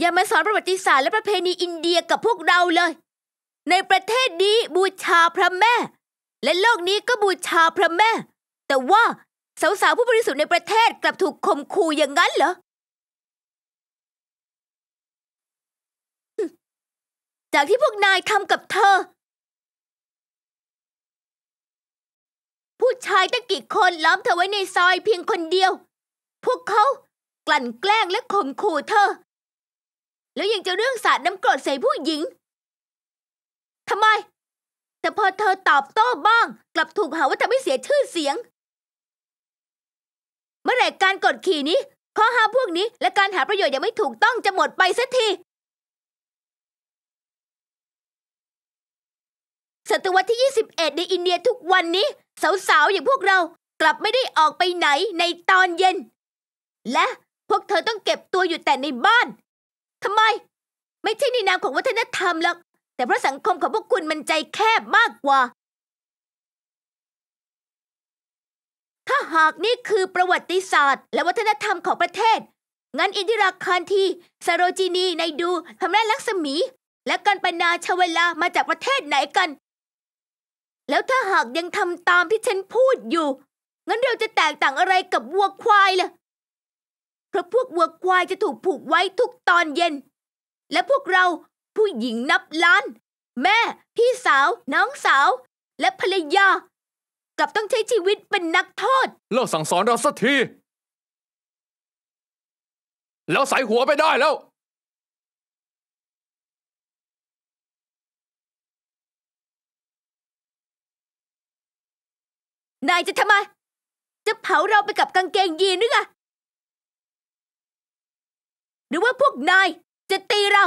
อย่ามาสอนประวัติศาสตร์และประเพณีอินเดียกับพวกเราเลย ในประเทศนี้บูชาพระแม่ และโลกนี้ก็บูชาพระแม่ แต่ว่าสาวๆผู้บริสุทธิ์ในประเทศกลับถูกข่มขู่อย่างนั้นเหรอ จากที่พวกนายทำกับเธอ ผู้ชายตั้งกี่คนล้อมเธอไว้ในซอยเพียงคนเดียว พวกเขากลั่นแกล้งและข่มขู่เธอแล้วยังจะเรื่องสาดน้ำกรดใส่ผู้หญิง ทำไม แต่พอเธอตอบโต้บ้างกลับถูกหาว่าทำให้เสียชื่อเสียง เมื่อไหร่การกดขี่นี้ ข้อห้ามพวกนี้และการหาประโยชน์ ยังไม่ถูกต้องจะหมดไปสักทีศตวรรษที่ 21 ในอินเดียทุกวันนี้สาวๆอย่างพวกเรากลับไม่ได้ออกไปไหนในตอนเย็น และพวกเธอต้องเก็บตัวอยู่แต่ในบ้านทำไม ไม่ใช่ในนามของวัฒนธรรมหรอกแต่เพราะสังคมของพวกคุณมันใจแคบมากกว่า ถ้าหากนี่คือประวัติศาสตร์และวัฒนธรรมของประเทศ งั้นอินทิราคานทีสโรจินีในดูทำมราลักษมี และกันปนาชเวลามาจากประเทศไหนกัน แล้วถ้าหากยังทำตามที่ฉันพูดอยู่ งั้นเราจะแตกต่างอะไรกับวัวควายล่ะเพราะพวกวัวควายจะถูกผูกไว้ทุกตอนเย็น และพวกเราผู้หญิงนับล้าน แม่ พี่สาว น้องสาว และภรรยา กลับต้องใช้ชีวิตเป็นนักโทษเลิกสั่งสอนเราสักทีแล้วใส่หัวไปได้แล้ว นายจะทำไม จะเผาเราไปกับกางเกงยีนหรือไงหรือว่าพวกนายจะตีเรา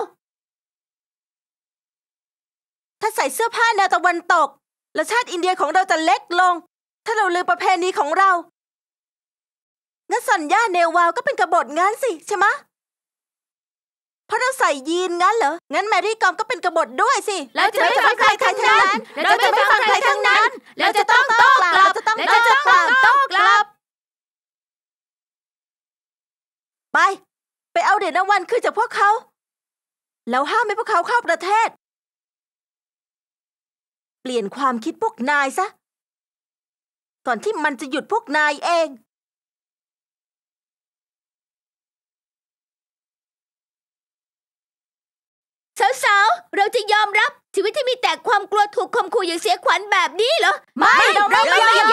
ถ้าใส่เสื้อผ้าแนวตะวันตก และชาติอินเดียของเราจะเล็กลง ถ้าเราลืมประเพณีของเรา งั้นสัญญาเนวาวก็เป็นกบฏงั้นสิใช่ไหมเพราะเราใส่ยีนงั้นเหรอ งั้นแมรี่กอมก็เป็นกบฏด้วยสิเราจะไม่ฟังใครทั้งนั้นเราจะไม่ฟังใครทั้งนั้นเราจะต้องโต้กลับเราจะต้องโต้กลับไปไปเอาเดรีนวันคืนจากพวกเขาแล้วห้ามให้พวกเขาเข้าประเทศ เปลี่ยนความคิดพวกนายซะ ก่อนที่มันจะหยุดพวกนายเองสาวๆ เราจะยอมรับ ชีวิตที่มีแต่ความกลัวถูกข่มขู่อย่างเสียขวัญแบบนี้เหรอ ไม่เราไม่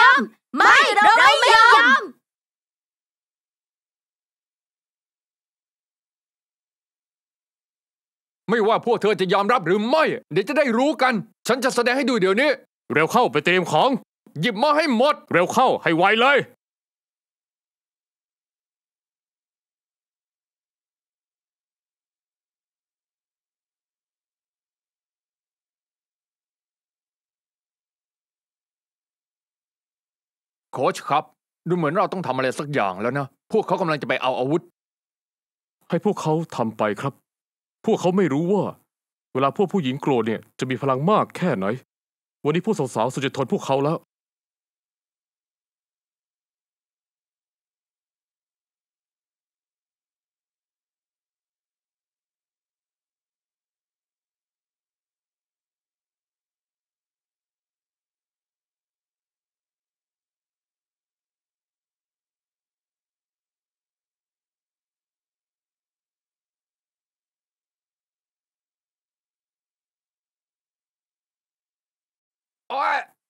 ยอม ไม่เราไม่ยอมไม่ว่าพวกเธอจะยอมรับหรือไม่ เดี๋ยวจะได้รู้กัน ฉันจะแสดงให้ดูเดี๋ยวนี้ เร็วเข้าไปเตรียมของ หยิบมาให้หมด เร็วเข้าให้ไวเลย โค้ชครับ ดูเหมือนเราต้องทำอะไรสักอย่างแล้วนะ พวกเขากำลังจะไปเอาอาวุธ ให้พวกเขาทำไปครับพวกเขาไม่รู้ว่า เวลาพวกผู้หญิงโกรธเนี่ย จะมีพลังมากแค่ไหน วันนี้พวกสาวๆสุดจะทนพวกเขาแล้ว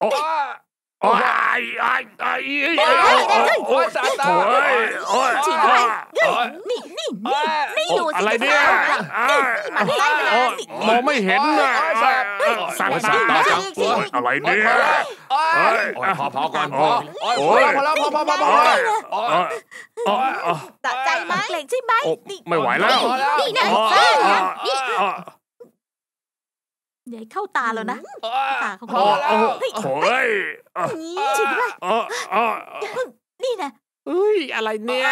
โอ้ยโอ้ยโอ้ยโอ้ยโอ้ยโอ้ยโอ้ยโอ้ยโอ้ยโอ้ไโอ้ยโอ้ยโอ้ยโอ้ยโอโไ้ยโอ้ยอ้ยโอ้โอ้ยโอยไอ้ยโอ้ยโอ้ยโอ้ยโอ้ไรอ้ี่ยโอ้ยโอพอก่อ้พอโอ้ยโอแอ้ยโอพอโอพอโอ้ยโไ้ยโอ้ยโอ้ไโอไยโไ้ยโอ้วอ้่นะนี่ใหญ่เข้าตาแล้วนะตาของเราเฮ้ยฉีดไปนี่นะเฮ้ยอะไรเนี่ย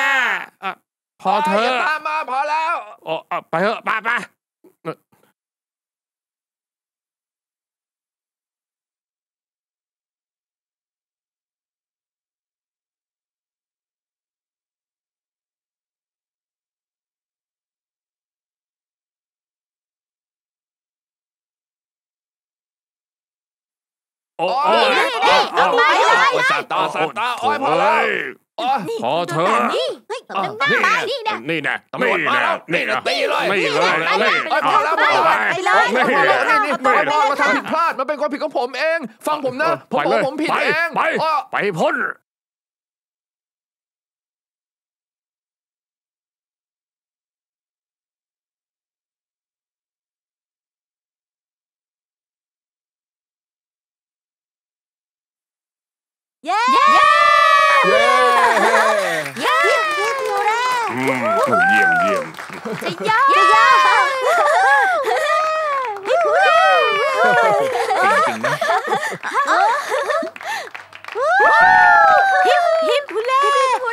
พอเธอามมาพอแล้วโอ้ไปเถอะไปไปโอ้ยโอ้ยโอ้ยโอ้ยโาตาโอตาโอ้ยพอ้ยพอเธอ นี่นี่นะนี่นะตำรวจมาแล้วนี่นะตีเลย ไม่เลยไี่พอแล้ไพอแล้วไปเลยไม่เลยไี่ไม่ได้มาทำผิดพลยไมันเปยนความไิดของผมเอง ฟังผมนะ ผมยมผิดเอยไปไปพ้น 예! 예! 예! 예! 음, 예, 예. 야! 힘 힘불래 힘 힘불래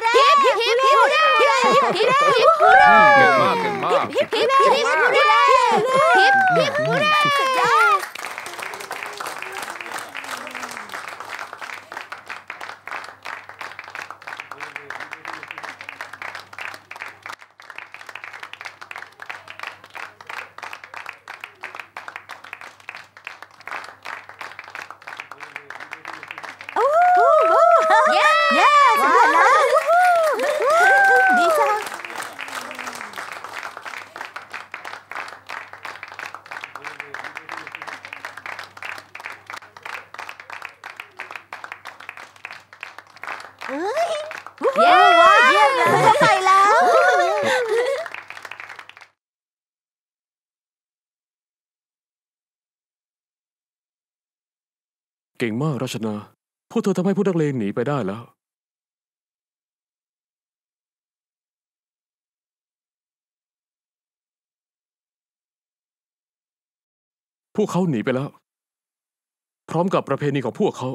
힘 힘불래 힘 힘불래 힘 힘불래 ่งมากราชนาพวกเธอทำให้ผู้นักเลงหนีไปได้แล้ว พวกเขาหนีไปแล้ว พร้อมกับประเพณีของพวกเขา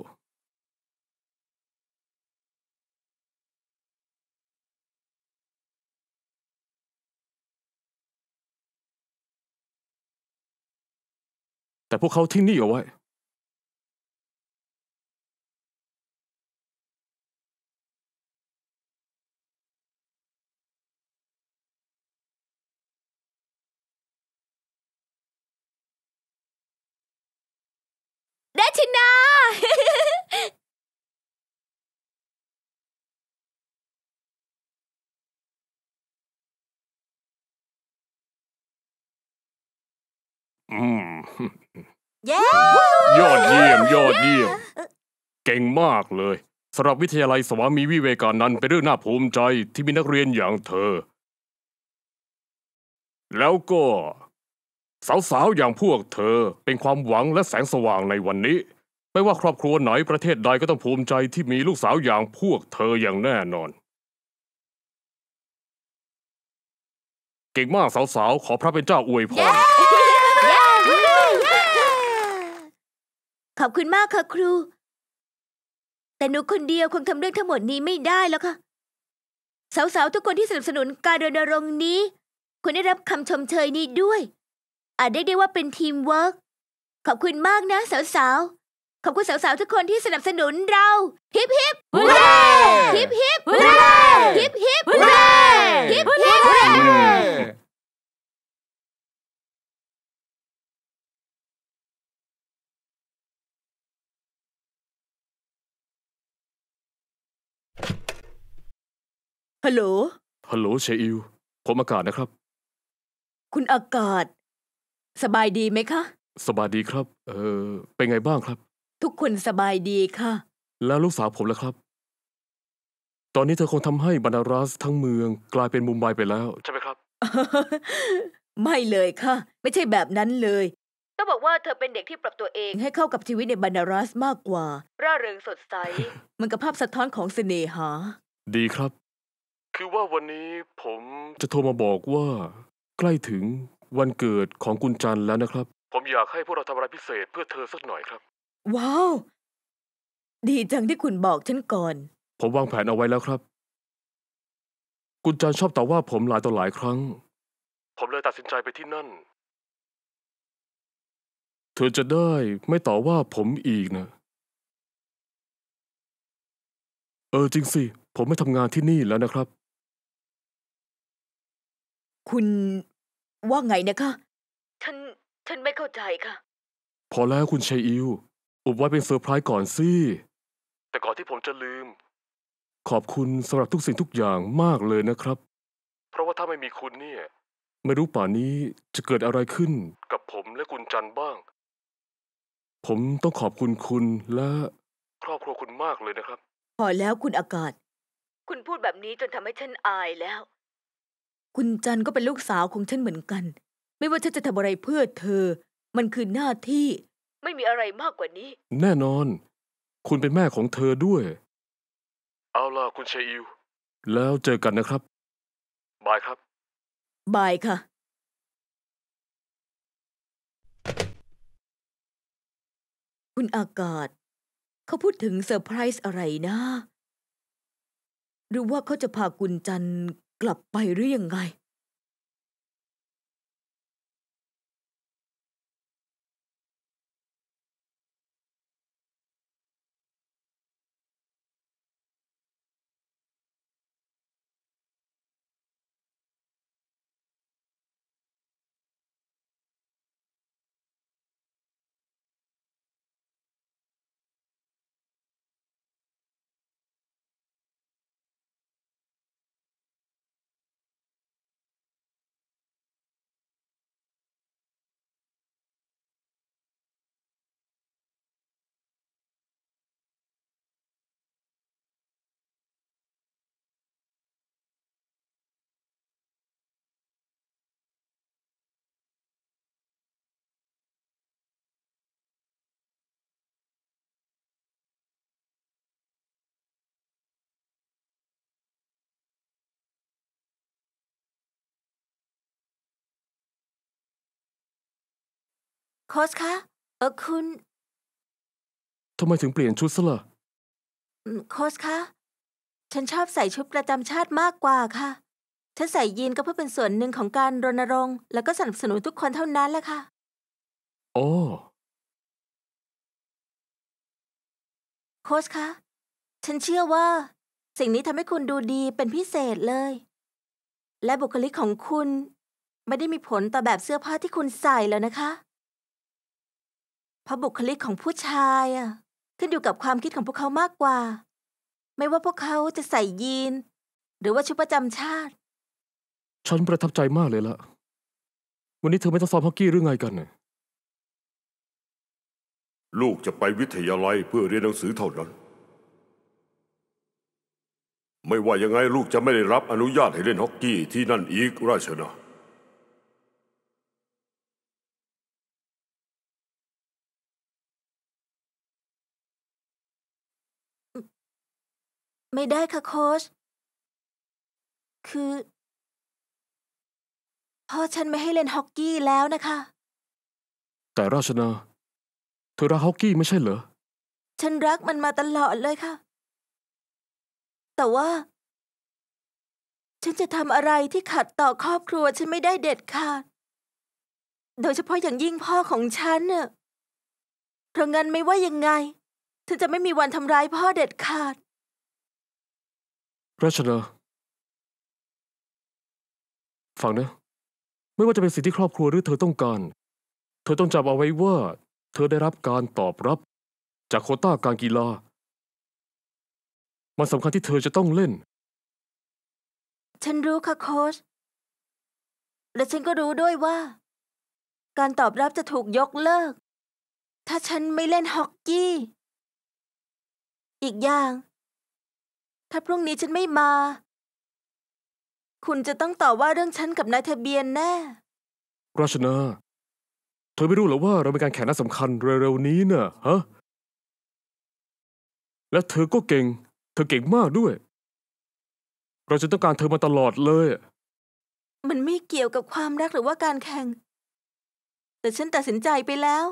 แต่พวกเขาทิ้งนี่เอาไว้เย้ยอดเยี่ยมยอดเยี่ยม เก่งมากเลยสำหรับวิทยาลัยสวามีวิเวกานันเป็นเรื่องน่าภูมิใจที่มีนักเรียนอย่างเธอ แล้วก็ สาวๆอย่างพวกเธอ เป็นความหวังและแสงสว่างในวันนี้ ไม่ว่าครอบครัวไหนประเทศใดก็ต้องภูมิใจที่มีลูกสาวอย่างพวกเธออย่างแน่นอน เก่งมากสาวๆขอพระเป็นเจ้าอวยพรขอบคุณมากค่ะครู แต่หนูคนเดียวคงทำเรื่องทั้งหมดนี้ไม่ได้แล้วค่ะสาวๆทุกคนที่สนับสนุนการรณรงค์นี้ควรได้รับคำชมเชยนี้ด้วย อาจได้ได้ว่าเป็นทีมเวิร์กขอบคุณมากนะสาวๆ ขอบคุณสาวๆทุกคนที่สนับสนุนเรา ฮิปฮิปฮูเร่ฮิปฮิปฮูเร่ฮิปฮิปฮูเร่ฮิปฮิปฮูเร่ฮัลโหล ฮัลโหลเชอิวผมอากาศนะครับ คุณอากาศ สบายดีไหมคะ สบายดีครับ เออ เป็นไงบ้างครับ ทุกคนสบายดีค่ะ แล้วลูกสาวผมล่ะครับ ตอนนี้เธอคงทำให้บรนารัสทั้งเมืองกลายเป็นมุมไบไปแล้ว ใช่ไหมครับ ไม่เลยค่ะ ไม่ใช่แบบนั้นเลย ต้องบอกว่าเธอเป็นเด็กที่ปรับตัวเองให้เข้ากับชีวิตในบรนารัสมากกว่า ร่าเริงสดใส มันกับภาพสะท้อนของเสน่หา ดีครับคือว่าวันนี้ ผมจะโทรมาบอกว่า ใกล้ถึงวันเกิดของคุณจันแล้วนะครับ ผมอยากให้พวกเราทำอะไรพิเศษเพื่อเธอสักหน่อยครับ ว้าว ดีจังที่คุณบอกฉันก่อน ผมวางแผนเอาไว้แล้วครับ คุณจันชอบต่อว่าผมหลายต่อหลายครั้ง ผมเลยตัดสินใจไปที่นั่น เธอจะได้ไม่ต่อว่าผมอีกนะเออจริงสิ ผมไม่ทำงานที่นี่แล้วนะครับคุณว่าไงนะคะ ฉัน ฉันไม่เข้าใจค่ะ พอแล้วคุณชัยอิวอุบไว้เป็นเซอร์ไพรส์ก่อนสิแต่ก่อนที่ผมจะลืม ขอบคุณสำหรับทุกสิ่งทุกอย่างมากเลยนะครับ เพราะว่าถ้าไม่มีคุณเนี่ย ไม่รู้ป่านนี้จะเกิดอะไรขึ้นกับผมและคุณจันบ้าง ผมต้องขอบคุณคุณและ ครอบครัวคุณมากเลยนะครับ พอแล้วคุณอากาศ คุณพูดแบบนี้จนทำให้ฉันอายแล้วคุณจันก็เป็นลูกสาวของฉันเหมือนกัน ไม่ว่าฉันจะทำอะไรเพื่อเธอ มันคือหน้าที่ ไม่มีอะไรมากกว่านี้ แน่นอน คุณเป็นแม่ของเธอด้วย เอาล่ะคุณเชยิวแล้วเจอกันนะครับบายครับ บายค่ะ คุณอากาศเขาพูดถึงเซอร์ไพรส์อะไรนะ หรือว่าเขาจะพากุญจันกลับไปหรือยังไงโคสคะเออคุณ ทำไมถึงเปลี่ยนชุดซะล่ะ โคสคะ ฉันชอบใส่ชุดประจำชาติมากกว่าค่ะ ฉันใส่ยีนก็เพื่อเป็นส่วนหนึ่งของการรณรงค์แล้วก็สนับสนุนทุกคนเท่านั้นแหละค่ะ โอ้ โคสคะ ฉันเชื่อว่า สิ่งนี้ทำให้คุณดูดีเป็นพิเศษเลย และบุคลิกของคุณ ไม่ได้มีผลต่อแบบเสื้อผ้าที่คุณใส่แล้วนะคะเพราะบุคลิกของผู้ชายอะขึ้นอยู่กับความคิดของพวกเขามากกว่า ไม่ว่าพวกเขาจะใส่ยีนหรือว่าชุดประจำชาติ ฉันประทับใจมากเลยละวันนี้เธอไม่ต้องซ้อมฮอกกี้หรือไงกันลูกจะไปวิทยาลัยเพื่อเรียนหนังสือเท่านั้น ไม่ว่ายังไงลูกจะไม่ได้รับอนุญาตให้เล่นฮอกกี้ที่นั่นอีกราชนะไม่ได้ค่ะโค้ชคือ พ่อฉันไม่ให้เล่นฮอกกี้แล้วนะคะ แต่ราชนา เธอรักฮอกกี้ไม่ใช่เหรอ ฉันรักมันมาตลอดเลยค่ะ แต่ว่า ฉันจะทำอะไรที่ขัดต่อครอบครัวฉันไม่ได้เด็ดขาด โดยเฉพาะอย่างยิ่งพ่อของฉันเน่ะเพราะงั้นไม่ว่ายังไง เธอจะไม่มีวันทำร้ายพ่อเด็ดขาดราชนาฟังนะ ไม่ว่าจะเป็นสิ่งที่ครอบครัวหรือเธอต้องการ เธอต้องจำเอาไว้ว่าเธอได้รับการตอบรับจากโคต้าการกีฬา มันสำคัญที่เธอจะต้องเล่น ฉันรู้ค่ะโค้ช และฉันก็รู้ด้วยว่า การตอบรับจะถูกยกเลิก ถ้าฉันไม่เล่นฮอกกี้ อีกอย่างถ้าพรุ่งนี้ฉันไม่มา คุณจะต้องตอบว่าเรื่องฉันกับนายทะเบียนแน่ ราชนาเธอไม่รู้เหรอว่าเรามีการแข่งนัดสำคัญเร็วๆนี้น่ะฮะ และเธอก็เก่ง เธอเก่งมากด้วย เราจะต้องการเธอมาตลอดเลย มันไม่เกี่ยวกับความรักหรือว่าการแข่ง แต่ฉันตัดสินใจไปแล้ว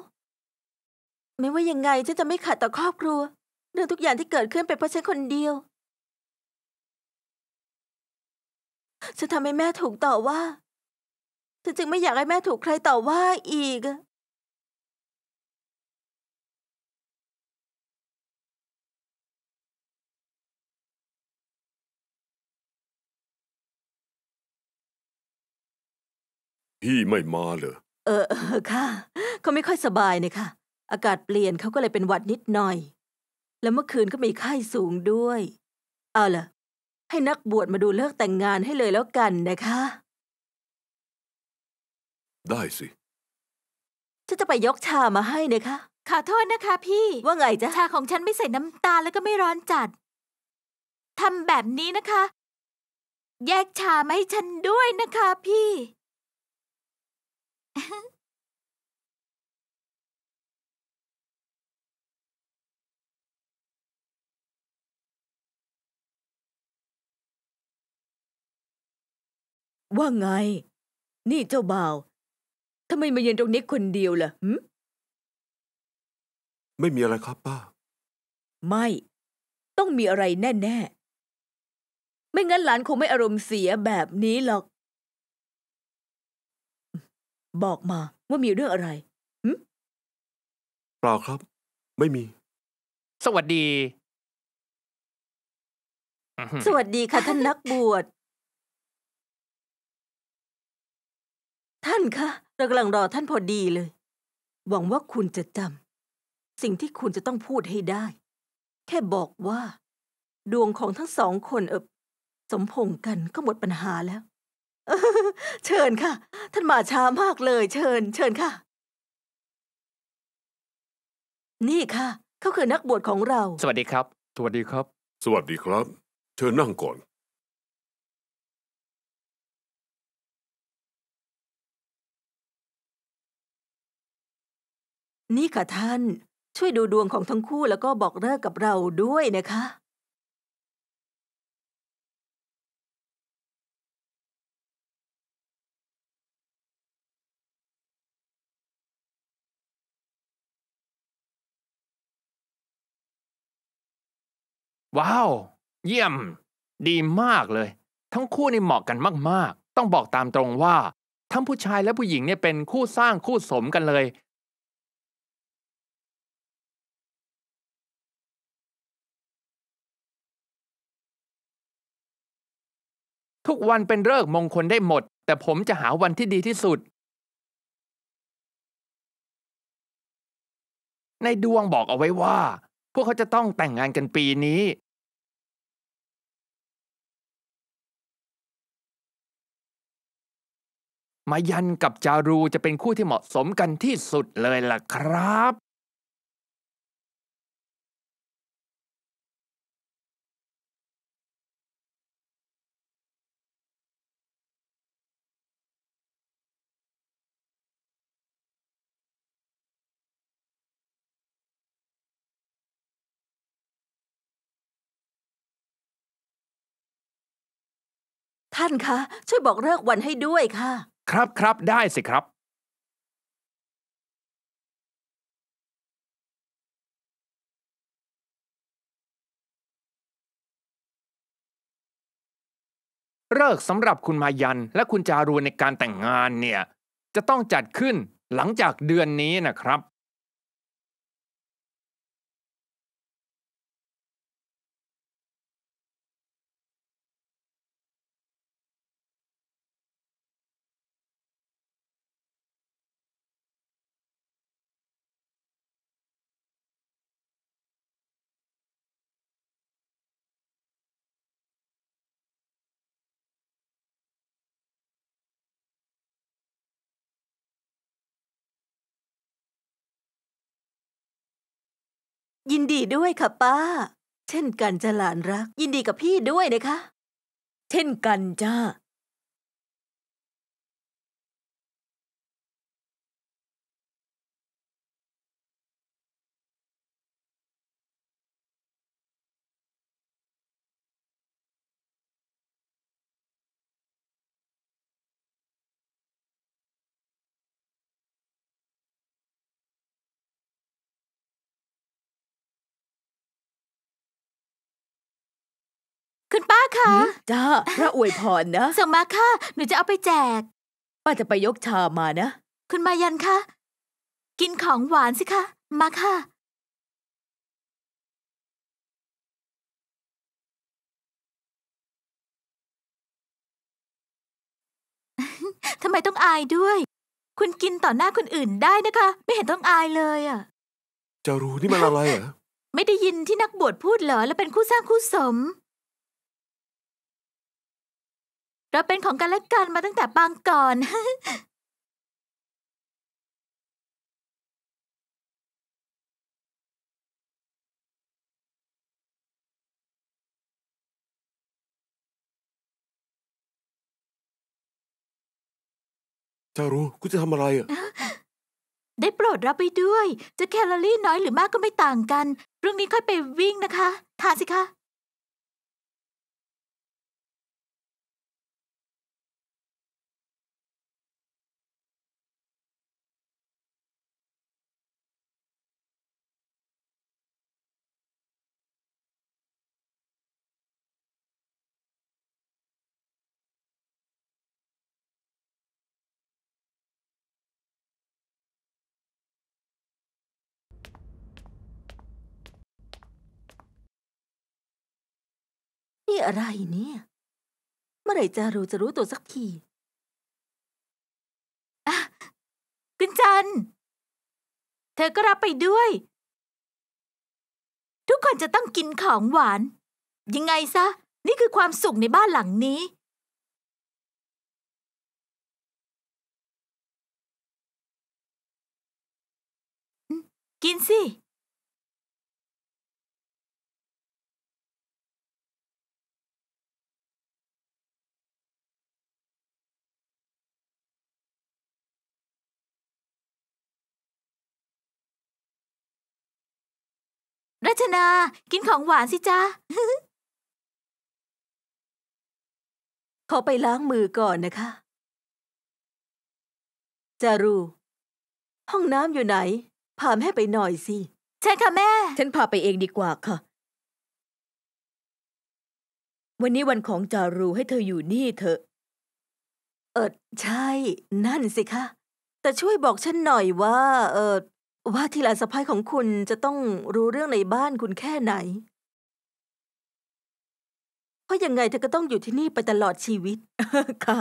ไม่ว่ายังไงฉันจะไม่ขัดต่อครอบครัว เรื่องทุกอย่างที่เกิดขึ้นเป็นเพราะฉันคนเดียวฉันทำให้แม่ถูกต่อว่า ฉันจึงไม่อยากให้แม่ถูกใครต่อว่าอีก พี่ไม่มาเหรอ เออค่ะ เขาไม่ค่อยสบายเนี่ยค่ะ อากาศเปลี่ยนเขาก็เลยเป็นหวัดนิดหน่อย แล้วเมื่อคืนก็มีไข้สูงด้วย เอาล่ะให้นักบวชมาดูเลิกแต่งงานให้เลยแล้วกันนะคะ ได้สิฉันจะไปยกชามาให้นะคะ ขอโทษนะคะ พี่ ว่าไงจ๊ะ ชาของฉันไม่ใส่น้ำตาลแล้วก็ไม่ร้อนจัด ทำแบบนี้นะคะ แยกชามาให้ฉันด้วยนะคะพี่ว่าไง นี่เจ้าบ่าวทำไมมาเย็นตรงนี้คนเดียวล่ะหืมไม่มีอะไรครับป้า ไม่ ต้องมีอะไรแน่ ๆ ไม่งั้นหลานคงไม่อารมณ์เสียแบบนี้หรอก บอกมาว่ามีเรื่องอะไรหืมเปล่าครับ ไม่มี สวัสดี สวัสดีค่ะท่านนักบวชท่านคะเรากำลังรอท่านพอดีเลย หวังว่าคุณจะจำสิ่งที่คุณจะต้องพูดให้ได้ แค่บอกว่า ดวงของทั้งสองคนเอบสมพงกันก็หมดปัญหาแล้ว เชิญค่ะ ท่านมาช้ามากเลยเชิญ เชิญค่ะ นี่ค่ะ เขาคือนักบวชของเรา สวัสดีครับสวัสดีครับ สวัสดีครับ เชิญนั่งก่อนนี่ค่ะท่าน ช่วยดูดวงของทั้งคู่แล้วก็บอกเลิกกับเราด้วยนะคะ ว้าว เยี่ยมดีมากเลย ทั้งคู่นี่เหมาะกันมาก ๆ ต้องบอกตามตรงว่า ทั้งผู้ชายและผู้หญิงเนี่ยเป็นคู่สร้างคู่สมกันเลยทุกวันเป็นเริกมงคลได้หมด แต่ผมจะหาวันที่ดีที่สุด ในดวงบอกเอาไว้ว่า พวกเขาจะต้องแต่งงานกันปีนี้ มายันกับจารู จะเป็นคู่ที่เหมาะสมกันที่สุดเลยล่ะครับท่านคะช่วยบอกเลิกวันให้ด้วยค่ะ ครับครับได้สิครับเลิกสำหรับคุณมายันและคุณจารูในการแต่งงานเนี่ย จะต้องจัดขึ้นหลังจากเดือนนี้นะครับยินดีด้วยค่ะป้า เช่นกันจ้าหลานรัก ยินดีกับพี่ด้วยนะคะ เช่นกันจ้าค่ะจ้าพระอวยพรนะส่งมาค่ะ หนูจะเอาไปแจกป้าจะไปยกชามานะคุณมายันคะกินของหวานสิคะ มาค่ะทำไมต้องอายด้วย คุณกินต่อหน้าคนอื่นได้นะคะ ไม่เห็นต้องอายเลยอ่ะจะรู้นี่มันอะไรเหรอไม่ได้ยินที่นักบวชพูดเหรอแล้วเป็นคู่สร้างคู่สมเราเป็นของกันและกันมาตั้งแต่บางก่อนจารุกูจะทำอะไรอ่ะ ได้โปรดรับไปด้วย จะแคลอรี่น้อยหรือมากก็ไม่ต่างกันเรื่องนี้ค่อยไปวิ่งนะคะทานสิคะอะไรเนี่ย เมื่อไหร่จารูจะรู้ตัวสักทีอะกุณจัน เธอก็รับไปด้วย ทุกคนจะต้องกินของหวาน ยังไงซะ นี่คือความสุขในบ้านหลังนี้ กินสิรัชนา กินของหวานสิจ้าขอไปล้างมือก่อนนะคะ จารู ห้องน้ำอยู่ไหน พาแม่ไปหน่อยสิ ใช่ค่ะแม่ ฉันพาไปเองดีกว่าค่ะ วันนี้วันของจารูให้เธออยู่นี่เถอะ เออใช่ นั่นสิคะ แต่ช่วยบอกฉันหน่อยว่า เออว่าที่หลานสะพ้ายของคุณจะต้องรู้เรื่องในบ้านคุณแค่ไหน เพราะยังไงเธอก็ต้องอยู่ที่นี่ไปตลอดชีวิต ค่ะ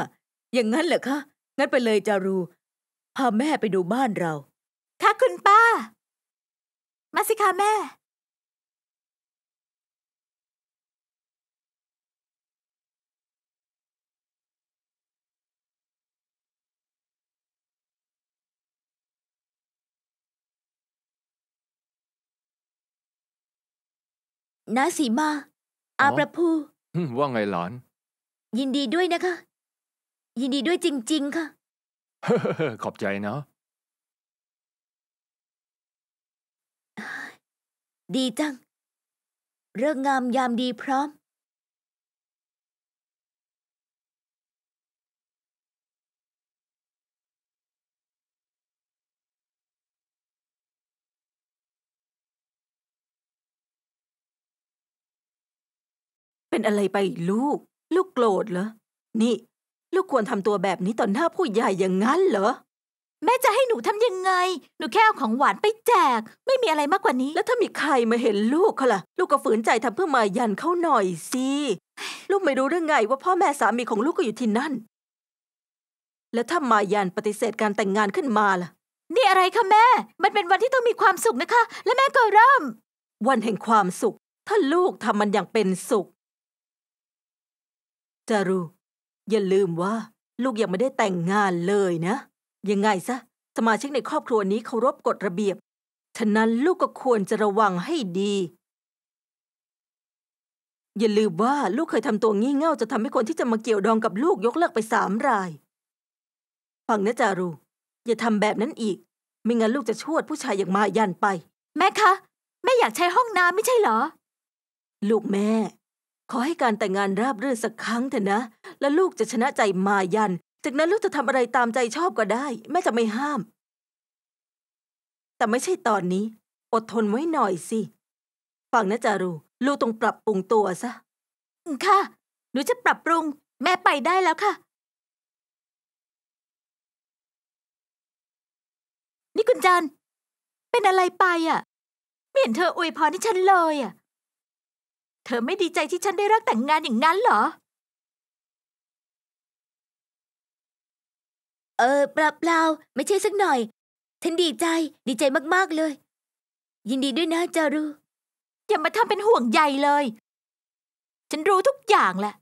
อย่างนั้นเหรอคะ งั้นไปเลยจารูพาแม่ไปดูบ้านเรา ค่ะคุณป้า มาสิคะแม่น้าสีมา อาประภูว่าไงหลาน ยินดีด้วยนะคะ ยินดีด้วยจริง ๆค่ะ ขอบใจนะ ดีจังเรื่องงามยามดีพร้อมเป็นอะไรไปลูก ลูกโกรธเหรอ นี่ ลูกควรทำตัวแบบนี้ต่อหน้าผู้ใหญ่อย่างนั้นเหรอ แม่จะให้หนูทำยังไง หนูแค่เอาของหวานไปแจก ไม่มีอะไรมากกว่านี้ แล้วถ้ามีใครมาเห็นลูกเขาล่ะลูกก็ฝืนใจทำเพื่อมายันเขาหน่อยสิ ลูกไม่รู้เรื่องไง ว่าพ่อแม่สามีของลูกก็อยู่ที่นั่น แล้วถ้ามายันปฏิเสธการแต่งงานขึ้นมาล่ะ นี่อะไรคะแม่ มันเป็นวันที่ต้องมีความสุขนะคะ และแม่ก็เริ่ม วันแห่งความสุข ถ้าลูกทำมันอย่างเป็นสุขจารุอย่าลืมว่า ลูกยังไม่ได้แต่งงานเลยนะ ยังไงซะสมาชิกในครอบครัวนี้เคารพกฎระเบียบฉะนั้นลูกก็ควรจะระวังให้ดี อย่าลืมว่าลูกเคยทำตัวงี่เง่าจะทำให้คนที่จะมาเกี่ยวดองกับลูกยกเลิกไปสามราย ฟังนะจารุอย่าทำแบบนั้นอีก ไม่งั้นลูกจะชวดผู้ชายอย่างมายันไป แม่คะแม่อยากใช้ห้องน้ำไม่ใช่เหรอ ลูกแม่ขอให้การแต่งงานราบรื่นสักครั้งเถอะนะ และลูกจะชนะใจมายัน จากนั้นลูกจะทำอะไรตามใจชอบก็ได้ แม่จะไม่ห้าม แต่ไม่ใช่ตอนนี้ อดทนไว้หน่อยสิ ฟังนะจารุ ลูกต้องปรับปรุงตัวซะ ค่ะ หนูจะปรับปรุงแม่ไปได้แล้วค่ะ นี่คุณจันเป็นอะไรไปอ่ะไม่เห็นเธออวยพรให้ฉันเลยอ่ะเธอไม่ดีใจที่ฉันได้รักแต่งงานอย่างนั้นเหรอ เออเปล่าเปล่าไม่ใช่สักหน่อย ฉันดีใจดีใจมากๆเลย ยินดีด้วยนะจารุอย่ามาทำเป็นห่วงใหญ่เลย ฉันรู้ทุกอย่างแหละ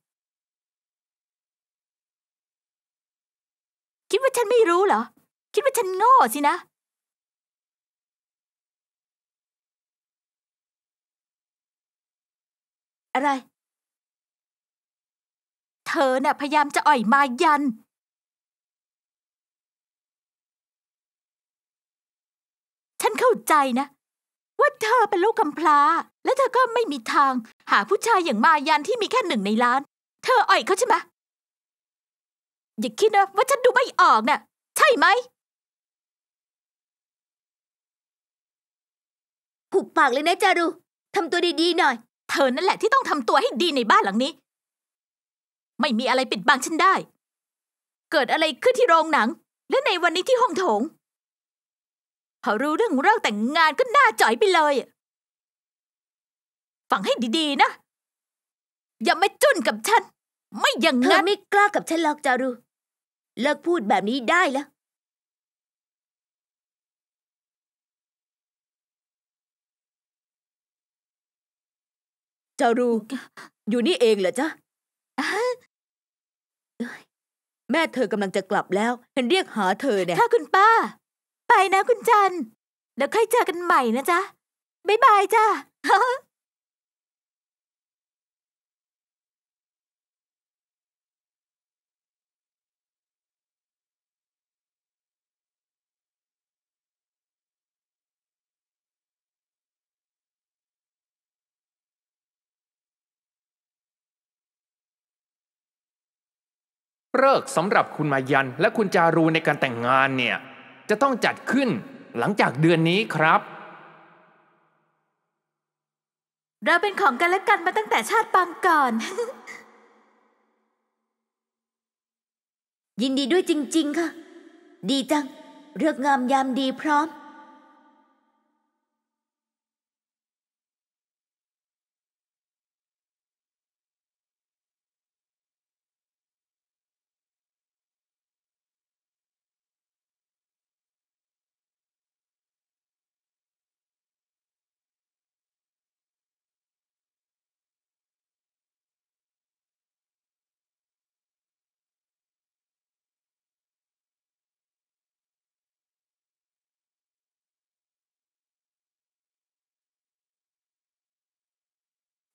คิดว่าฉันไม่รู้เหรอ คิดว่าฉันโง่สินะอะไร เธอน่ะพยายามจะอ่อยมายัน ฉันเข้าใจนะ ว่าเธอเป็นลูกกำพร้า และเธอก็ไม่มีทาง หาผู้ชายอย่างมายันที่มีแค่หนึ่งในล้าน เธออ่อยเขาใช่ไหมอย่าคิดนะว่าฉันดูไม่ออกนะ่ะใช่ไหมหุบปากเลยนะจารุทำตัวดีๆหน่อยธอนั่นแหละที่ต้องทำตัวให้ดีในบ้านหลังนี้ ไม่มีอะไรปิดบังฉันได้ เกิดอะไรขึ้นที่โรงหนังและในวันนี้ที่ห้องโถงพอรู้เรื่องเรื่องแต่งงานก็น่าจ่อยไปเลยฟังให้ดีๆนะ อย่ามาจุนกับฉันไม่อย่างนั้นเธอไม่กล้ากับฉันหรอกจารุเลิกพูดแบบนี้ได้แล้วจารูอยู่นี่เองเหรอจ๊ะแม่เธอกำลังจะกลับแล้วเห็นเรียกหาเธอเนี่ยค่ะคุณป้า ไปนะคุณจัน แล้วค่อยเจอกันใหม่นะจ๊ะ บ๊ายบายจ้ะเลิกสำหรับคุณมายันและคุณจารูในการแต่งงานเนี่ย จะต้องจัดขึ้นหลังจากเดือนนี้ครับ เราเป็นของกันและกันมาตั้งแต่ชาติปางก่อน ยินดีด้วยจริงๆค่ะ ดีจังเลือกงามยามดีพร้อม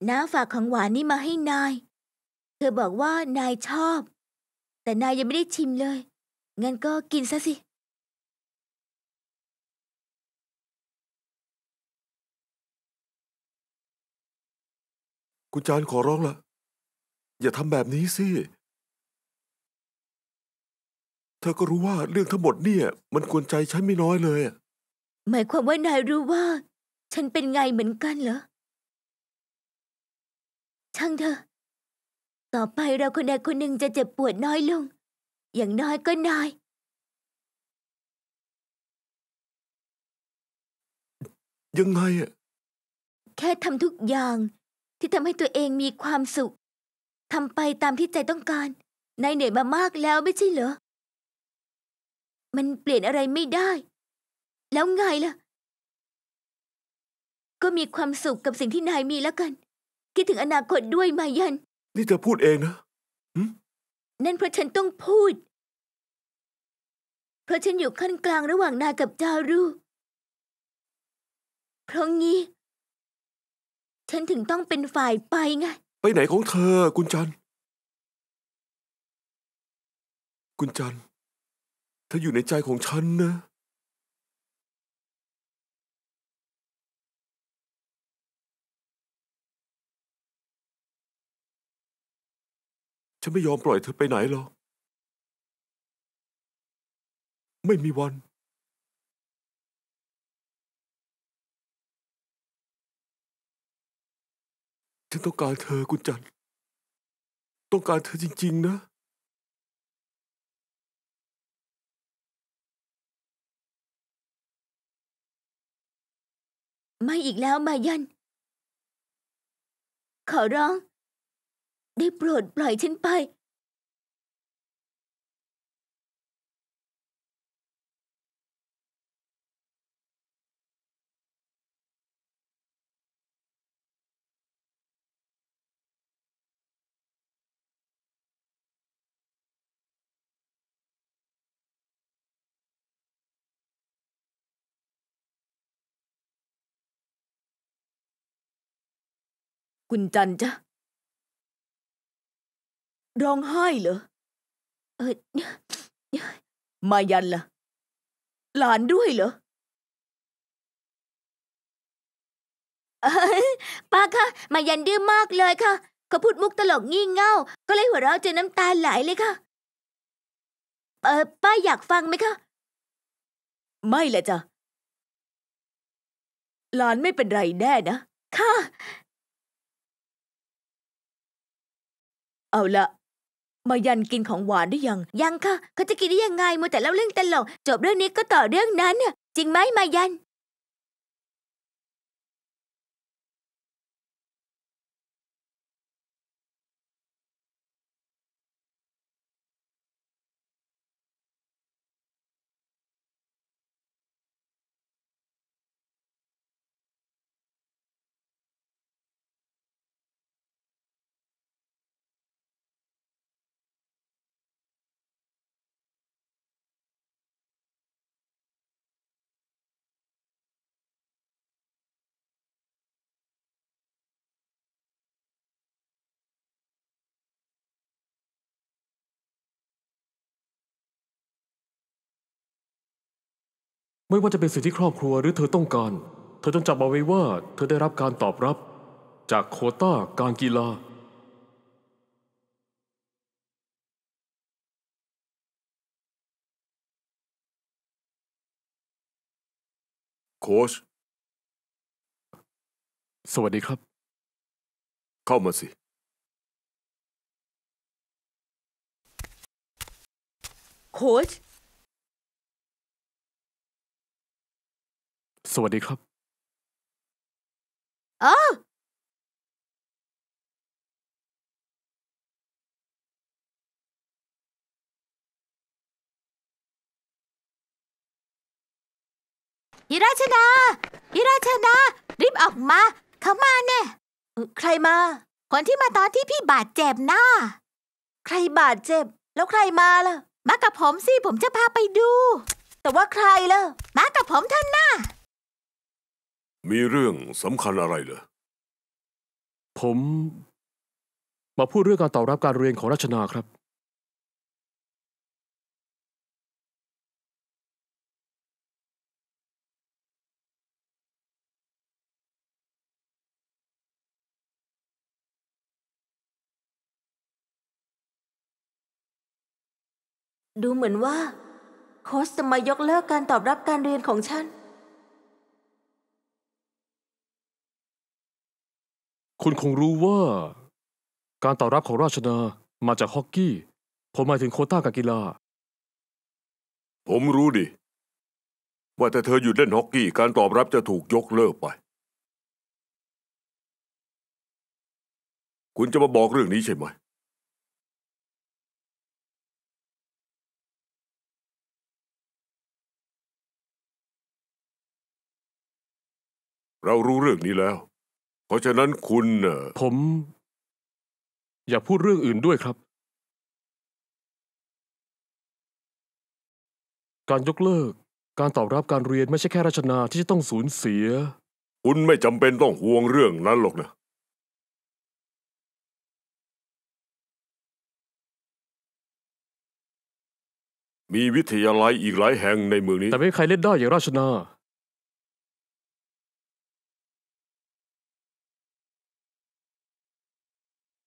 น้าฝากของหวานนี่มาให้นาย เธอบอกว่านายชอบ แต่นายยังไม่ได้ชิมเลย งั้นก็กินซะสิ กุญจานขอร้องละอย่าทำแบบนี้สิ เธอก็รู้ว่าเรื่องทั้งหมดเนี่ย มันกวนใจฉันไม่น้อยเลย หมายความว่านายรู้ว่า ฉันเป็นไงเหมือนกันเหรอช่างเถอะต่อไปเราคนใดคนหนึ่งจะเจ็บปวดน้อยลง อย่างน้อยก็น้อยยังไงอะ แค่ทำทุกอย่างที่ทำให้ตัวเองมีความสุข ทำไปตามที่ใจต้องการ นายเหนื่อยมามากแล้วไม่ใช่เหรอ มันเปลี่ยนอะไรไม่ได้ แล้วไงล่ะ ก็มีความสุขกับสิ่งที่นายมีแล้วกันคิดถึงอนาคตด้วยมายัน นี่เธอพูดเองนะ นั่นเพราะฉันต้องพูด เพราะฉันอยู่ขั้นกลางระหว่างนากับจารุ เพราะงี้ ฉันถึงต้องเป็นฝ่ายไปไง ไปไหนของเธอคุณจันคุณจันเธออยู่ในใจของฉันนะฉันไม่ยอมปล่อยเธอไปไหนหรอกไม่มีวัน ฉันต้องการเธอคุณจัน ต้องการเธอจริงๆนะ ไม่อีกแล้ว มายัน ขอร้องได้โปรดปล่อยฉันไปคุณจันจ้ะร้องไห้เหรอ เออมายันล่ะหลานด้วยเหรอ ป้าคะมายันดื้อมากเลยค่ะเขาพูดมุกตลกงี่เง่าก็เลยหัวเราะจนน้ำตาไหลเลยค่ะ เออป้าอยากฟังไหมคะไม่ละจ้ะ หลานไม่เป็นไรแน่นะ ค่ะ เอาละมายันกินของหวานได้ยัง ยังค่ะเขาจะกินได้ยังไงมัวแต่เล่าเรื่องตลกจบเรื่องนี้ก็ต่อเรื่องนั้นน่จริงไหมมายันไม่ว่าจะเป็นสิ่งที่ครอบครัวหรือเธอต้องการ เธอต้องจำเอาไว้ว่า เธอได้รับการตอบรับจากโคต้าการกีฬาโค้ชสวัสดีครับ เข้ามาสิ โค้ชสวัสดีครับ เออฮิราชนาฮิราชนารีบออกมา เขามาแน่ ใครมา คนที่มาตอนที่พี่บาดเจ็บนะ่าใครบาดเจ็บ แล้วใครมาล่ะ มากับผมสิ ผมจะพาไปดู แต่ว่าใครล่ะ มากับผมท่านหน้ามีเรื่องสำคัญอะไรเหรอ ผม มาพูดเรื่องการตอบรับการเรียนของราชนาครับ ดูเหมือนว่าโค้ชจะมายกเลิกการตอบรับการเรียนของฉันคุณคงรู้ว่า การตอบรับของราชนา มาจากฮอกกี้ ผมหมายถึงโคต้ากากีฬา ผมรู้ดิว่าถ้าเธอหยุดเล่นฮอกกี้ การตอบรับจะถูกยกเลิกไป คุณจะมาบอกเรื่องนี้ใช่ไหม เรารู้เรื่องนี้แล้วเพราะฉะนั้นคุณเน่ะผมอย่าพูดเรื่องอื่นด้วยครับ การยกเลิก การตอบรับการเรียนไม่ใช่แค่ราชนาที่จะต้องสูญเสีย คุณไม่จำเป็นต้องห่วงเรื่องนั้นหรอกนะมีวิทยาลัยอีกหลายแห่งในเมืองนี้ แต่ไม่ใครเล่นได้อย่างราชนา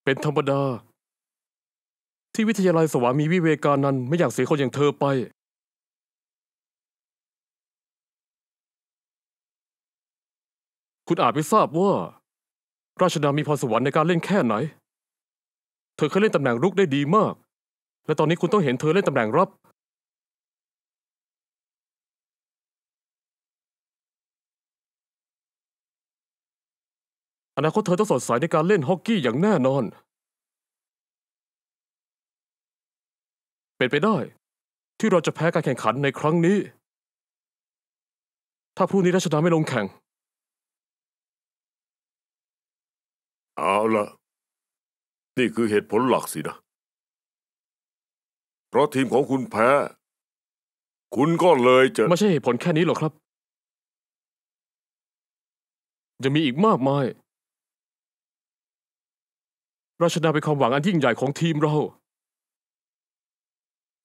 เป็นธรรมดา ที่วิทยาลัยสวามีวิเวกานันไม่อยากเสียคนอย่างเธอไป คุณอาจไม่ทราบว่า ราชนามีพรสวรรค์ในการเล่นแค่ไหน เธอเคยเล่นตำแหน่งรุกได้ดีมาก และตอนนี้คุณต้องเห็นเธอเล่นตำแหน่งรับอนาคตเธอต้องสดใสในการเล่นฮอกกี้อย่างแน่นอน เป็นไปได้ ที่เราจะแพ้การแข่งขันในครั้งนี้ ถ้าพรุ่งนี้ราชนาไม่ลงแข่ง เอาละนี่คือเหตุผลหลักสินะ เพราะทีมของคุณแพ้ คุณก็เลยจะ ไม่ใช่เหตุผลแค่นี้หรอกครับ จะมีอีกมากมายเราชนะเป็นความหวังอันยิ่งใหญ่ของทีมเรา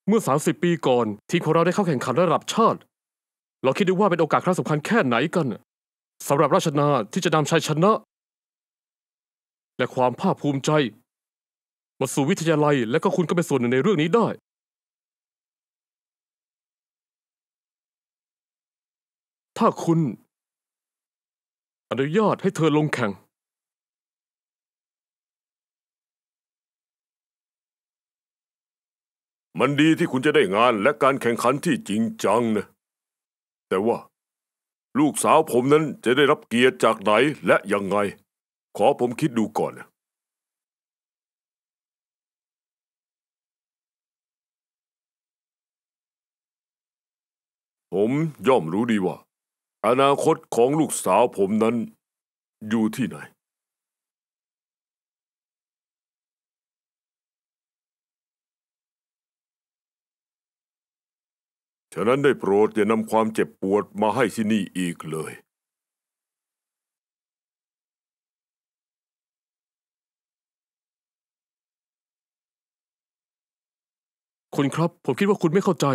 เมื่อ 30 ปีก่อนทีมของเราได้เข้าแข่งขันระดับชาติ เราคิดดูว่าเป็นโอกาสครั้งสำคัญแค่ไหนกันสำหรับราชนาที่จะนำชัยชนะ และความภาคภูมิใจ มาสู่วิทยาลัยและก็คุณก็เป็นส่วนหนึ่งในเรื่องนี้ได้ ถ้าคุณ อนุญาตให้เธอลงแข่งมันดีที่คุณจะได้งานและการแข่งขันที่จริงจังนะ แต่ว่า ลูกสาวผมนั้นจะได้รับเกียรติจากไหน และยังไง ขอผมคิดดูก่อนนะ ผมย่อมรู้ดีว่า อนาคตของลูกสาวผมนั้น อยู่ที่ไหนฉะนั้นได้โปรดอย่านำความเจ็บปวด มาให้ที่นี่อีกเลย คุณครับผมคิดว่าคุณไม่เข้าใจ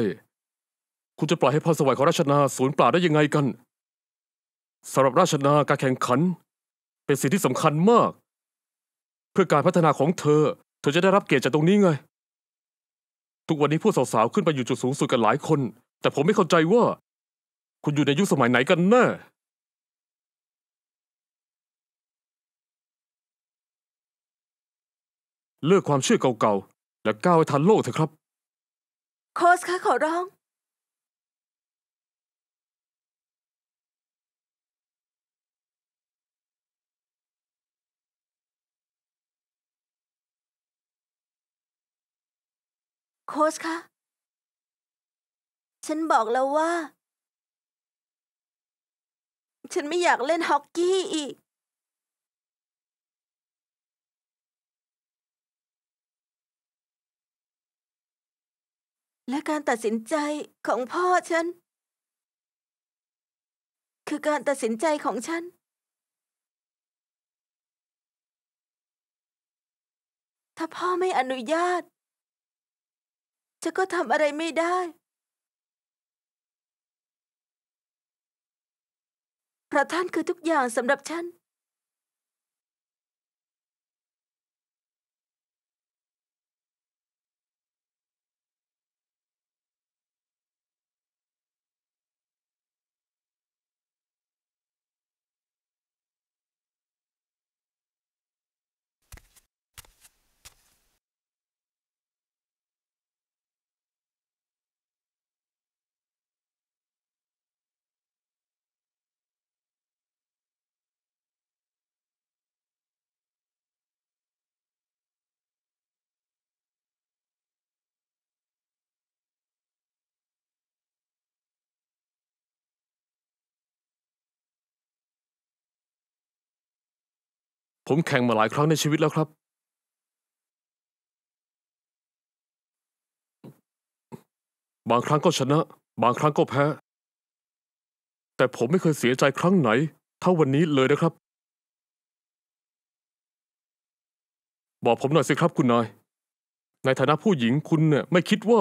คุณจะปล่อยให้พรสวรรค์ของราชนา สูญเปล่าได้ยังไงกันสำหรับราชนา การแข่งขัน เป็นสิ่งที่สำคัญมาก เพื่อการพัฒนาของเธอ เธอจะได้รับเกียรติจากตรงนี้ไง ทุกวันนี้ผู้สาวๆ ขึ้นไปอยู่จุดสูงสุดกันหลายคนแต่ผมไม่เข้าใจว่า คุณอยู่ในยุคสมัยไหนกันแน่ เลิกความเชื่อเก่าๆ และก้าวให้ทันโลกเถอะครับ โคสคะขอร้อง โคสคะฉันบอกแล้วว่า ฉันไม่อยากเล่นฮอกกี้อีก และการตัดสินใจของพ่อฉัน คือการตัดสินใจของฉัน ถ้าพ่อไม่อนุญาตจะก็ทำอะไรไม่ได้พระท่านคือทุกอย่างสำหรับฉันผมแข่งมาหลายครั้งในชีวิตแล้วครับ บางครั้งก็ชนะ บางครั้งก็แพ้ แต่ผมไม่เคยเสียใจครั้งไหน เท่าวันนี้เลยนะครับ บอกผมหน่อยสิครับคุณนายในฐานะผู้หญิงคุณเนี่ยไม่คิดว่า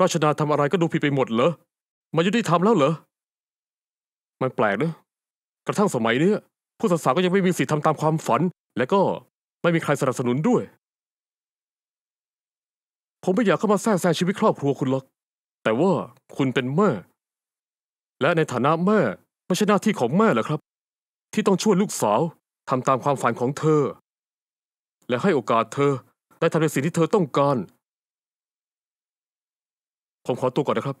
ราชนาทำอะไรก็ดูผิดไปหมดเหรอมายุติธรรมแล้วเหรอมันแปลกนะ กระทั่งสมัยเนี้ยผู้สาวๆก็ยังไม่มีสิทธิ์ทำตามความฝัน และก็ไม่มีใครสนับสนุนด้วย ผมไม่อยากเข้ามาแทรกแซงชีวิตครอบครัวคุณหรอกแต่ว่าคุณเป็นแม่ และในฐานะแม่ไม่ใช่หน้าที่ของแม่หรอครับ ที่ต้องช่วยลูกสาวทำตามความฝันของเธอ และให้โอกาสเธอได้ทำในสิ่งที่เธอต้องการผมขอตัวก่อนนะครับ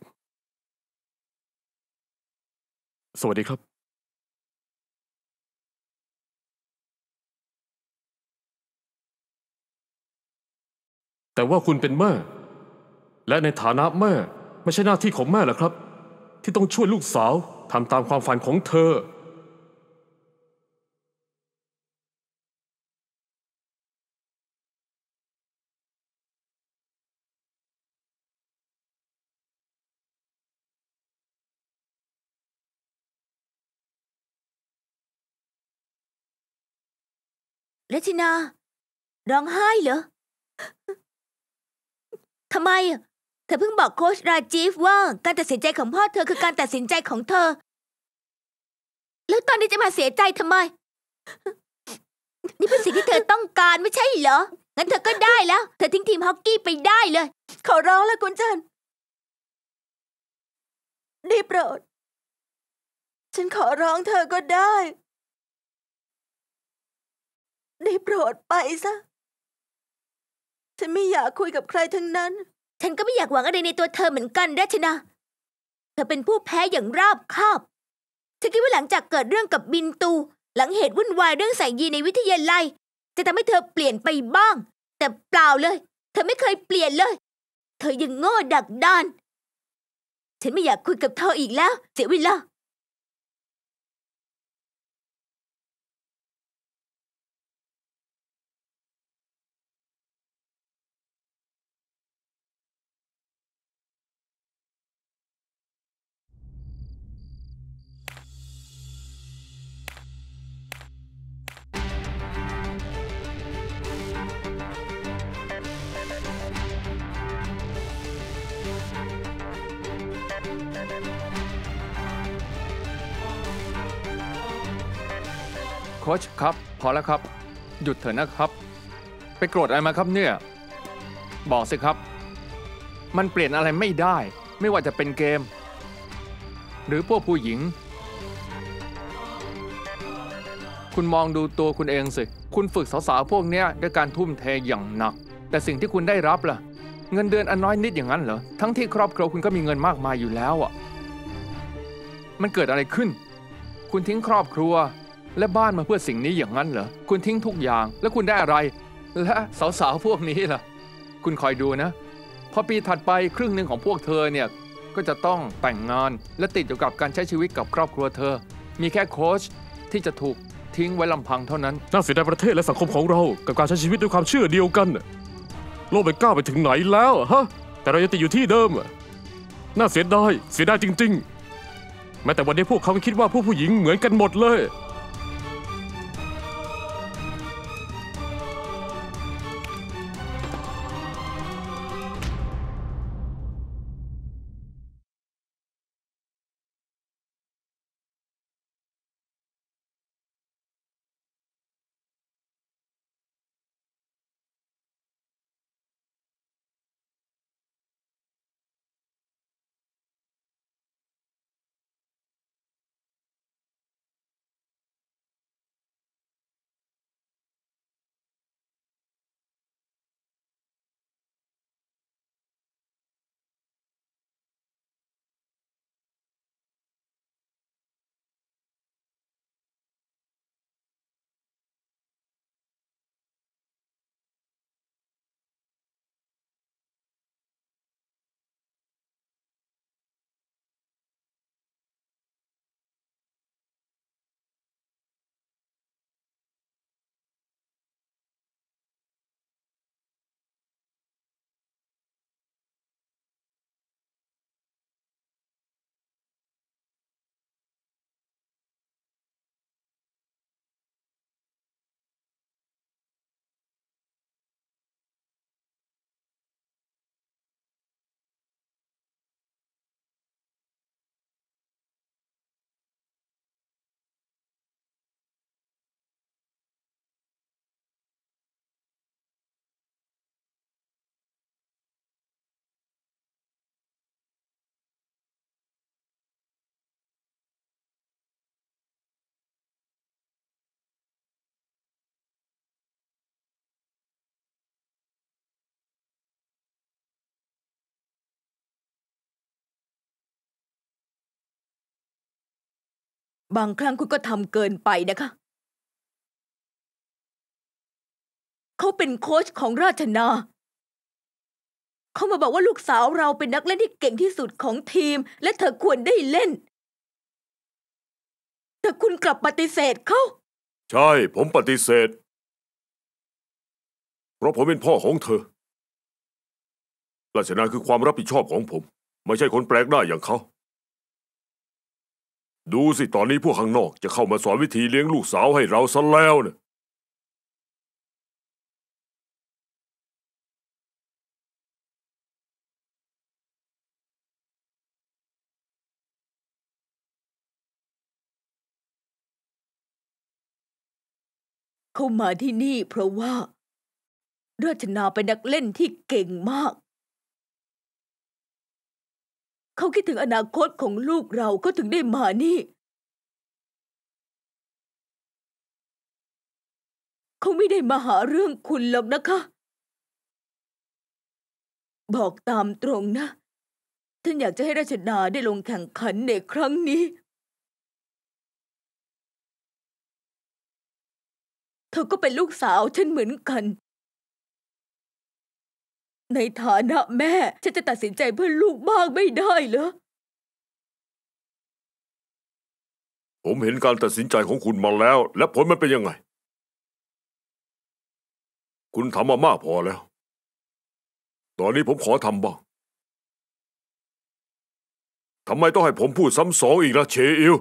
สวัสดีครับแต่ว่าคุณเป็นแม่ และในฐานะแม่ ไม่ใช่หน้าที่ของแม่หรอครับ ที่ต้องช่วยลูกสาวทำตามความฝันของเธอ และทินาร้องไห้เหรอทำไมเธอเพิ่งบอกโค้ชราจีฟว่า การตัดสินใจของพ่อเธอคือการตัดสินใจของเธอ แล้วตอนนี้จะมาเสียใจทำไม นี่เป็นสิ่งที่เธอต้องการไม่ใช่เหรอ งั้นเธอก็ได้แล้ว เธอทิ้งทีมฮอกกี้ไปได้เลย ขอร้องแล้วคุณจันด้โปรด ฉันขอร้องเธอก็ได้ได้โปรดไปซะฉันไม่อยากคุยกับใครทั้งนั้น ฉันก็ไม่อยากหวังอะไรในตัวเธอเหมือนกันราชนะเธอเป็นผู้แพ้อย่างราบคาบ ฉันคิดว่าหลังจากเกิดเรื่องกับบินตู หลังเหตุวุ่นวายเรื่องสายยีในวิทยาลัย จะทำให้เธอเปลี่ยนไปบ้าง แต่เปล่าเลย เธอไม่เคยเปลี่ยนเลย เธอยังโง่ดักดาน ฉันไม่อยากคุยกับเธออีก แล้วเจวิลล่าชครับพอแล้วครับ หยุดเถอะนะครับ ไปโกรธอะไรมาครับเนี่ย บอกสิครับ มันเปลี่ยนอะไรไม่ได้ ไม่ว่าจะเป็นเกม หรือพวกผู้หญิง คุณมองดูตัวคุณเองสิ คุณฝึกสาวๆพวกเนี้ยด้วยการทุ่มเทอย่างหนัก แต่สิ่งที่คุณได้รับล่ะ เงินเดือนอันน้อยนิดอย่างนั้นเหรอ ทั้งที่ครอบครัว คุณก็มีเงินมากมายอยู่แล้วอ่ะ มันเกิดอะไรขึ้น คุณทิ้งครอบครัวและบ้านมาเพื่อสิ่งนี้อย่างนั้นเหรอคุณทิ้งทุกอย่างแล้วคุณได้อะไร และ สาวๆ พวกนี้ล่ะ คุณคอยดูนะพอปีถัดไปครึ่งหนึ่งของพวกเธอเนี่ยก็จะต้องแต่งงานและติดอยู่กับการใช้ชีวิตกับครอบครัวเธอ มีแค่โค้ชที่จะถูกทิ้งไว้ลำพังเท่านั้นน่าเสียดายประเทศและสังคมของเรากับการใช้ชีวิตด้วยความเชื่อเดียวกันโลกไปก้าวไปถึงไหนแล้วฮะ แต่เราจะติดอยู่ที่เดิมน่าเสียดายเสียดายจริง ๆ แม้แต่วันนี้พวกเขาคิดว่าผู้ผู้หญิงเหมือนกันหมดเลยบางครั้งคุณก็ทำเกินไปนะคะ เขาเป็นโค้ชของราชนา เขามาบอกว่าลูกสาวเราเป็นนักเล่นที่เก่งที่สุดของทีม และเธอควรได้เล่นแต่คุณกลับปฏิเสธเขา ใช่ผมปฏิเสธ เพราะผมเป็นพ่อของเธอ ราชนาคือความรับผิดชอบของผม ไม่ใช่คนแปลกหน้าอย่างเขาดูสิตอนนี้พวกข้างนอก จะเข้ามาสอนวิธีเลี้ยงลูกสาวให้เราซะแล้วนะเข้ามาที่นี่เพราะว่า ราชนาเป็นนักเล่นที่เก่งมากเขาคิดถึงอนาคตของลูกเราเขาถึงได้มานี่ เขาไม่ได้มาหาเรื่องคุณหรอกนะคะ บอกตามตรงนะท่านอยากจะให้ราชดาได้ลงแข่งขันในครั้งนี้เธอก็เป็นลูกสาวฉันเหมือนกันในฐานะแม่ ฉันจะตัดสินใจเพื่อลูกบ้างไม่ได้เหรอ ผมเห็นการตัดสินใจของคุณมาแล้ว และผลมันเป็นยังไง คุณทำมามากพอแล้ว ตอนนี้ผมขอทำบ้าง ทำไมต้องให้ผมพูดซ้ำสองอีกล่ะเชอิว